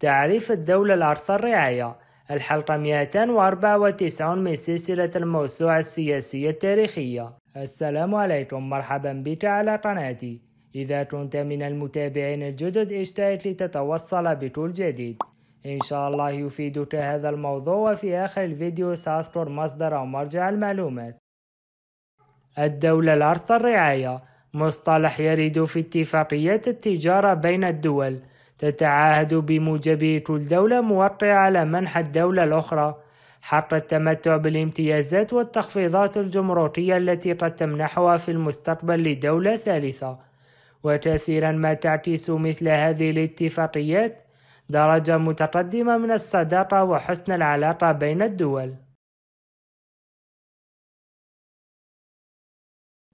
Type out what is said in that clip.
تعريف الدولة العرصة الرعاية الحلقة 294 من سلسلة الموسوعة السياسية التاريخية السلام عليكم مرحبا بك على قناتي إذا كنت من المتابعين الجدد اشترك لتتوصل بكل جديد إن شاء الله يفيدك هذا الموضوع وفي آخر الفيديو سأذكر مصدر أو مرجع المعلومات الدولة العرصة الرعاية مصطلح يرد في اتفاقيات التجارة بين الدول تتعاهد بموجب كل دولة موقعة على منح الدولة الأخرى حق التمتع بالامتيازات والتخفيضات الجمركية التي قد تمنحها في المستقبل لدولة ثالثة وكثيرا ما تعكس مثل هذه الاتفاقيات درجة متقدمة من الصداقة وحسن العلاقة بين الدول